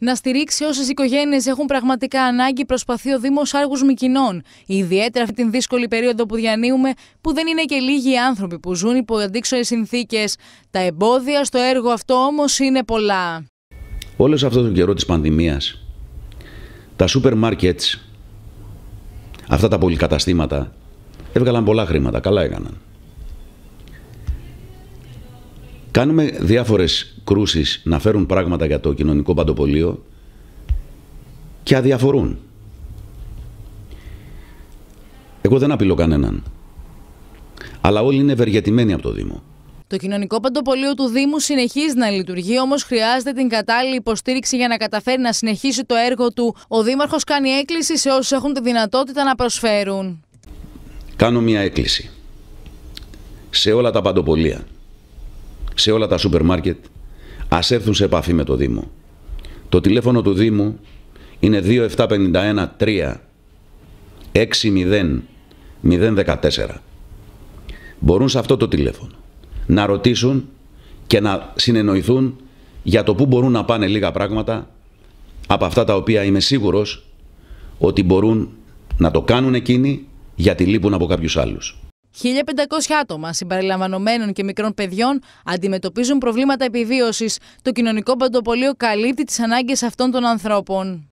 Να στηρίξει όσες οικογένειες έχουν πραγματικά ανάγκη, προσπαθεί ο Δήμος Άργους Μικοινών. Ιδιαίτερα αυτή την δύσκολη περίοδο που διανύουμε, που δεν είναι και λίγοι άνθρωποι που ζουν υπό αντίξωες συνθήκες. Τα εμπόδια στο έργο αυτό όμως είναι πολλά. Όλος αυτό τον καιρό της πανδημίας, τα σούπερ μάρκετ, αυτά τα πολυκαταστήματα, έβγαλαν πολλά χρήματα. Καλά έκαναν. Κάνουμε διάφορες κρούσεις να φέρουν πράγματα για το κοινωνικό παντοπολείο και αδιαφορούν. Εγώ δεν απειλώ κανέναν. Αλλά όλοι είναι ευεργετημένοι από το Δήμο. Το κοινωνικό παντοπολείο του Δήμου συνεχίζει να λειτουργεί, όμως χρειάζεται την κατάλληλη υποστήριξη για να καταφέρει να συνεχίσει το έργο του. Ο Δήμαρχος κάνει έκκληση σε όσους έχουν τη δυνατότητα να προσφέρουν. Κάνω μια έκκληση σε όλα τα παντοπολία σε όλα τα σούπερ μάρκετ, ας έρθουν σε επαφή με το Δήμο. Το τηλέφωνο του Δήμου είναι είναι 60 014. Μπορούν σε αυτό το τηλέφωνο να ρωτήσουν και να συνεννοηθούν για το πού μπορούν να πάνε λίγα πράγματα από αυτά τα οποία είμαι σίγουρος ότι μπορούν να το κάνουν εκείνοι γιατί λείπουν από κάποιους άλλους. 1.500 άτομα, συμπεριλαμβανομένων και μικρών παιδιών, αντιμετωπίζουν προβλήματα επιβίωσης. Το κοινωνικό παντοπολείο καλύπτει τις ανάγκες αυτών των ανθρώπων.